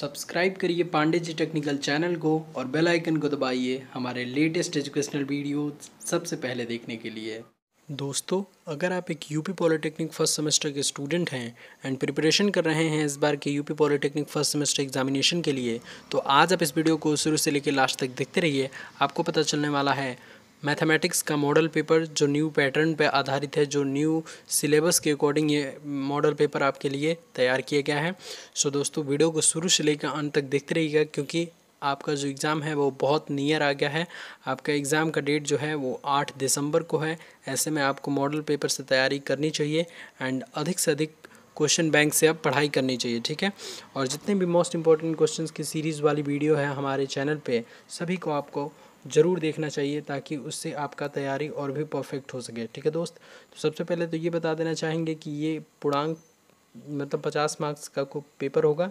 subscribe करिए पांडे जी technical channel को और बेल आइकन को दबाइए हमारे लेटेस्ट एजुकेशनल वीडियो सबसे पहले देखने के लिए दोस्तों अगर आप एक यूपी पॉलिटेक्निक फर्स्ट सेमेस्टर के स्टूडेंट हैं एंड प्रिपरेशन कर रहे हैं इस बार के UP polytechnic first semester examination के लिए तो आज आप इस वीडियो को शुरू से लेकर लास्ट तक देखते रहिए आपको पता चलने वाला है मैथमेटिक्स का मॉडल पेपर जो न्यू पैटर्न पर आधारित है जो न्यू सिलेबस के अकॉर्डिंग ये मॉडल पेपर आपके लिए तैयार किया गया है सो दोस्तों वीडियो को शुरू से लेकर अंत तक देखते रहिएगा क्योंकि आपका जो एग्ज़ाम है वो बहुत नियर आ गया है आपका एग्ज़ाम का डेट जो है वो आठ दिसंबर को है ऐसे में आपको मॉडल पेपर से तैयारी करनी चाहिए एंड अधिक से अधिक क्वेश्चन बैंक से आप पढ़ाई करनी चाहिए ठीक है और जितने भी मोस्ट इंपॉर्टेंट क्वेश्चंस की सीरीज़ वाली वीडियो है हमारे चैनल पे सभी को आपको ज़रूर देखना चाहिए ताकि उससे आपका तैयारी और भी परफेक्ट हो सके ठीक है दोस्त तो सबसे पहले तो ये बता देना चाहेंगे कि ये पूर्णांक मतलब पचास मार्क्स का को पेपर होगा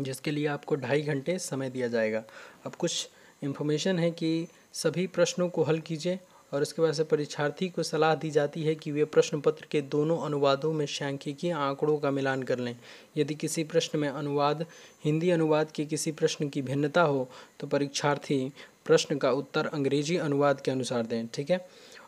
जिसके लिए आपको ढाई घंटे समय दिया जाएगा अब कुछ इन्फॉर्मेशन है कि सभी प्रश्नों को हल कीजिए और उसके बाद से परीक्षार्थी को सलाह दी जाती है कि वे प्रश्न पत्र के दोनों अनुवादों में सांख्यिकीय आंकड़ों का मिलान कर लें यदि किसी प्रश्न में अनुवाद हिंदी अनुवाद के किसी प्रश्न की भिन्नता हो तो परीक्षार्थी प्रश्न का उत्तर अंग्रेजी अनुवाद के अनुसार दें ठीक है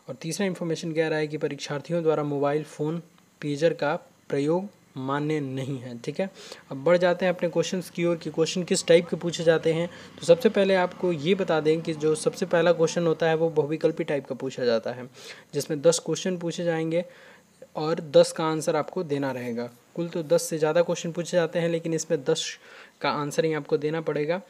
और तीसरा इन्फॉर्मेशन कह रहा है कि परीक्षार्थियों द्वारा मोबाइल फ़ोन पेजर का प्रयोग मान्य नहीं है ठीक है अब बढ़ जाते हैं अपने क्वेश्चन की ओर कि क्वेश्चन किस टाइप के पूछे जाते हैं तो सबसे पहले आपको ये बता दें कि जो सबसे पहला क्वेश्चन होता है वो बहुविकल्पी टाइप का पूछा जाता है जिसमें दस क्वेश्चन पूछे जाएंगे और दस का आंसर आपको देना रहेगा कुल तो दस से ज़्यादा क्वेश्चन पूछे जाते हैं लेकिन इसमें दस का आंसर ही आपको देना पड़ेगा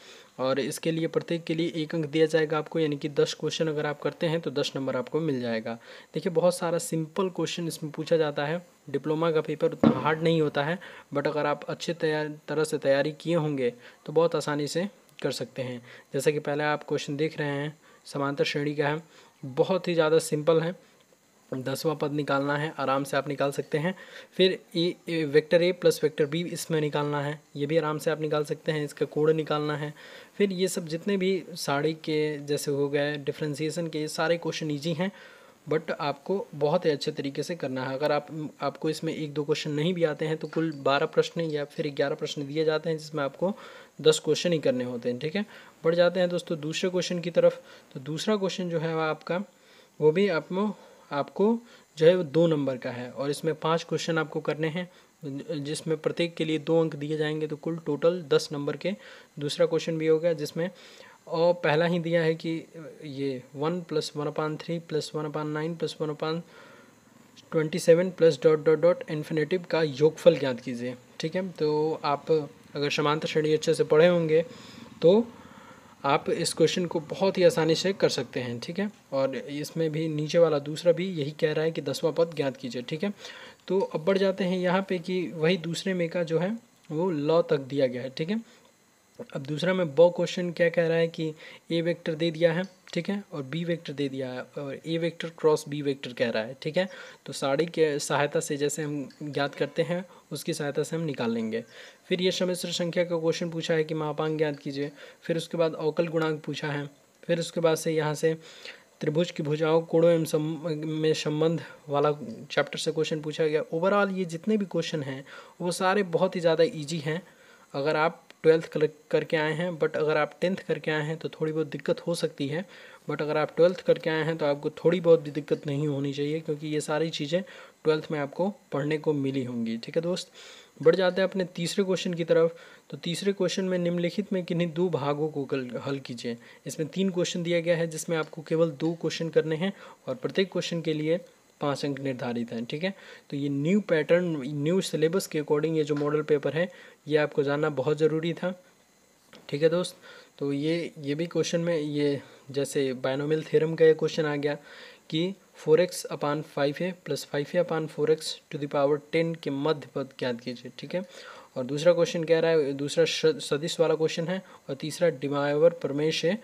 और इसके लिए प्रत्येक के लिए एक अंक दिया जाएगा आपको यानी कि दस क्वेश्चन अगर आप करते हैं तो दस नंबर आपको मिल जाएगा देखिए बहुत सारा सिंपल क्वेश्चन इसमें पूछा जाता है डिप्लोमा का पेपर उतना हार्ड नहीं होता है बट अगर आप अच्छे तैयार तरह से तैयारी किए होंगे तो बहुत आसानी से कर सकते हैं जैसा कि पहले आप क्वेश्चन देख रहे हैं समांतर श्रेणी का है बहुत ही ज़्यादा सिंपल है दसवां पद निकालना है आराम से आप निकाल सकते हैं फिर A vector A plus vector B इसमें निकालना है ये भी आराम से आप निकाल सकते हैं इसका कोड निकालना है फिर ये सब जितने भी साड़ी के जैसे हो गए डिफ्रेंसीसन के सारे क्वेश्चन ईजी हैं बट आपको बहुत ही अच्छे तरीके से करना है अगर आप आपको इसमें एक दो क्वेश्चन नहीं भी आते हैं तो कुल बारह प्रश्न या फिर ग्यारह प्रश्न दिए जाते हैं जिसमें आपको दस क्वेश्चन ही करने होते हैं ठीक है बढ़ जाते हैं दोस्तों दूसरे क्वेश्चन की तरफ तो दूसरा क्वेश्चन जो है वह आपका वो भी आपको आपको जो है वो दो नंबर का है और इसमें पाँच क्वेश्चन आपको करने हैं जिसमें प्रत्येक के लिए दो अंक दिए जाएंगे तो कुल टोटल दस नंबर के दूसरा क्वेश्चन भी होगा जिसमें और पहला ही दिया है कि ये one plus one upon three plus one upon nine plus one upon twenty seven plus dot dot dot infinitive का योगफल ज्ञात कीजिए ठीक है तो आप अगर समांतर श्रेणी अच्छे से पढ़े होंगे तो आप इस क्वेश्चन को बहुत ही आसानी से कर सकते हैं ठीक है और इसमें भी नीचे वाला दूसरा भी यही कह रहा है कि दसवां पद ज्ञात कीजिए ठीक है तो अब बढ़ जाते हैं यहाँ पे कि वही दूसरे में का जो है वो लॉ तक दिया गया है ठीक है अब दूसरा में बॉ क्वेश्चन क्या कह रहा है कि ए वेक्टर दे दिया है ठीक है और बी वेक्टर दे दिया है और A vector cross B vector कह रहा है ठीक है तो साड़ी के सहायता से जैसे हम ज्ञात करते हैं उसकी सहायता से हम निकाल लेंगे फिर ये समिश्र संख्या का क्वेश्चन पूछा है कि महापांग ज्ञात कीजिए फिर उसके बाद अवकल गुणांक पूछा है फिर उसके बाद से यहाँ से त्रिभुज की भुजाओं कोड़ों एवं में संबंध वाला चैप्टर से क्वेश्चन पूछा गया ओवरऑल ये जितने भी क्वेश्चन हैं वो सारे बहुत ही ज़्यादा ईजी हैं अगर आप ट्वेल्थ करके आए हैं बट अगर आप टेंथ करके आए हैं तो थोड़ी बहुत दिक्कत हो सकती है बट अगर आप ट्वेल्थ करके आए हैं तो आपको थोड़ी बहुत भी दिक्कत नहीं होनी चाहिए क्योंकि ये सारी चीज़ें ट्वेल्थ में आपको पढ़ने को मिली होंगी ठीक है दोस्त बढ़ जाते हैं अपने तीसरे क्वेश्चन की तरफ तो तीसरे क्वेश्चन में निम्नलिखित में किन्हीं दो भागों को हल कीजिए इसमें तीन क्वेश्चन दिया गया है जिसमें आपको केवल दो क्वेश्चन करने हैं और प्रत्येक क्वेश्चन के लिए पाँच अंक निर्धारित हैं ठीक है तो ये न्यू पैटर्न न्यू सिलेबस के अकॉर्डिंग ये जो मॉडल पेपर है ये आपको जानना बहुत ज़रूरी था ठीक है दोस्त तो ये ये भी क्वेश्चन में ये जैसे बायनोमिल थ्योरम का ये क्वेश्चन आ गया कि four X upon five A plus five A upon four X to the power ten के मध्य पद याद कीजिए ठीक है और दूसरा क्वेश्चन कह रहा है दूसरा सदिश वाला क्वेश्चन है और तीसरा डिमावर परमेश है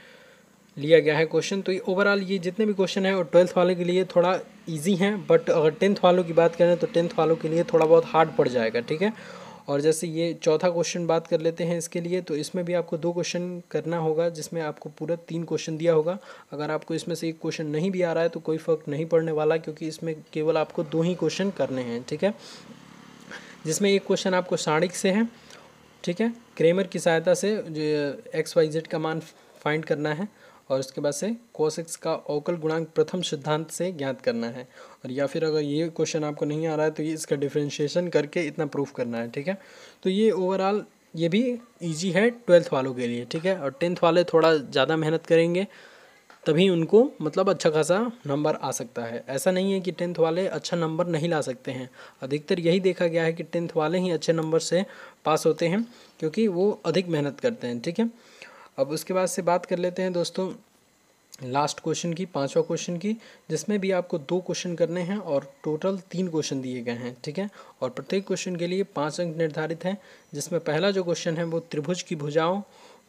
लिया गया है क्वेश्चन तो ये ओवरऑल ये जितने भी क्वेश्चन है और ट्वेल्थ वाले के लिए थोड़ा ईजी हैं बट अगर टेंथ वालों की बात करें तो टेंथ वालों के लिए थोड़ा बहुत हार्ड पड़ जाएगा ठीक है और जैसे ये चौथा क्वेश्चन बात कर लेते हैं इसके लिए तो इसमें भी आपको दो क्वेश्चन करना होगा जिसमें आपको पूरा तीन क्वेश्चन दिया होगा अगर आपको इसमें से एक क्वेश्चन नहीं भी आ रहा है तो कोई फ़र्क नहीं पड़ने वाला क्योंकि इसमें केवल आपको दो ही क्वेश्चन करने हैं ठीक है जिसमें एक क्वेश्चन आपको साणिक से है ठीक है क्रेमर की सहायता से एक्स वाई जेड का मान फाइंड करना है और उसके बाद से कोस एक्स का अवकल गुणांक प्रथम सिद्धांत से ज्ञात करना है और या फिर अगर ये क्वेश्चन आपको नहीं आ रहा है तो ये इसका डिफ्रेंशिएशन करके इतना प्रूफ करना है ठीक है तो ये ओवरऑल ये भी ईजी है ट्वेल्थ वालों के लिए ठीक है और टेंथ वाले थोड़ा ज़्यादा मेहनत करेंगे तभी उनको मतलब अच्छा खासा नंबर आ सकता है ऐसा नहीं है कि टेंथ वाले अच्छा नंबर नहीं ला सकते हैं अधिकतर यही देखा गया है कि टेंथ वाले ही अच्छे नंबर से पास होते हैं क्योंकि वो अधिक मेहनत करते हैं ठीक है अब उसके बाद से बात कर लेते हैं दोस्तों लास्ट क्वेश्चन की पांचवा क्वेश्चन की जिसमें भी आपको दो क्वेश्चन करने हैं और टोटल तीन क्वेश्चन दिए गए हैं ठीक है और प्रत्येक क्वेश्चन के लिए पांच अंक निर्धारित हैं जिसमें पहला जो क्वेश्चन है वो त्रिभुज की भुजाओं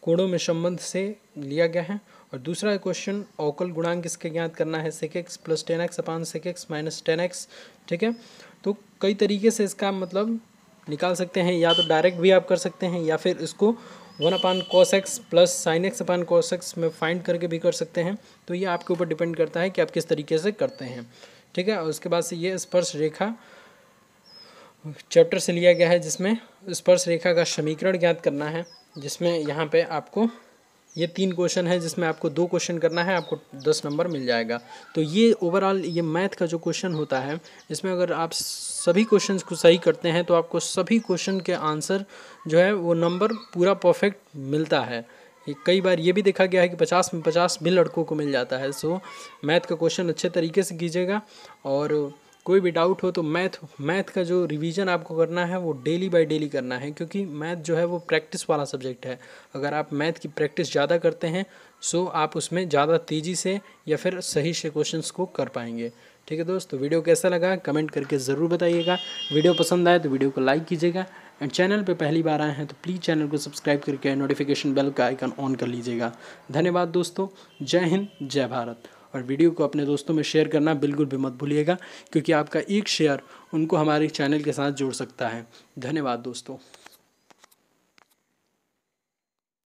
कोणों में संबंध से लिया गया है और दूसरा क्वेश्चन अवकल गुणांक इसके ज्ञात करना है sec X plus ten X upon sec X minus ten X ठीक है तो कई तरीके से इसका मतलब निकाल सकते हैं या तो डायरेक्ट भी आप कर सकते हैं या फिर इसको one upon cos X plus sine X upon cos X में फाइंड करके भी कर सकते हैं तो ये आपके ऊपर डिपेंड करता है कि आप किस तरीके से करते हैं ठीक है और उसके बाद से ये स्पर्श रेखा चैप्टर से लिया गया है जिसमें स्पर्श रेखा का समीकरण ज्ञात करना है जिसमें यहाँ पे आपको ये तीन क्वेश्चन है जिसमें आपको दो क्वेश्चन करना है आपको दस नंबर मिल जाएगा तो ये ओवरऑल ये मैथ का जो क्वेश्चन होता है इसमें अगर आप सभी क्वेश्चन को सही करते हैं तो आपको सभी क्वेश्चन के आंसर जो है वो नंबर पूरा परफेक्ट मिलता है कई बार ये भी देखा गया है कि पचास में पचास भी लड़कों को मिल जाता है सो मैथ का क्वेश्चन अच्छे तरीके से कीजिएगा और कोई भी डाउट हो तो मैथ मैथ का जो रिवीजन आपको करना है वो डेली बाय डेली करना है क्योंकि मैथ जो है वो प्रैक्टिस वाला सब्जेक्ट है अगर आप मैथ की प्रैक्टिस ज़्यादा करते हैं सो आप उसमें ज़्यादा तेज़ी से या फिर सही से क्वेश्चंस को कर पाएंगे ठीक है दोस्त वीडियो तो कैसा लगा कमेंट करके ज़रूर बताइएगा वीडियो पसंद आए तो वीडियो को लाइक कीजिएगा एंड चैनल पर पहली बार आए हैं तो प्लीज़ चैनल को सब्सक्राइब करके नोटिफिकेशन बेल का आइकन ऑन कर लीजिएगा धन्यवाद दोस्तों जय हिंद जय भारत और वीडियो को अपने दोस्तों में शेयर करना बिल्कुल भी मत भूलिएगा क्योंकि आपका एक शेयर उनको हमारे चैनल के साथ जोड़ सकता है धन्यवाद दोस्तों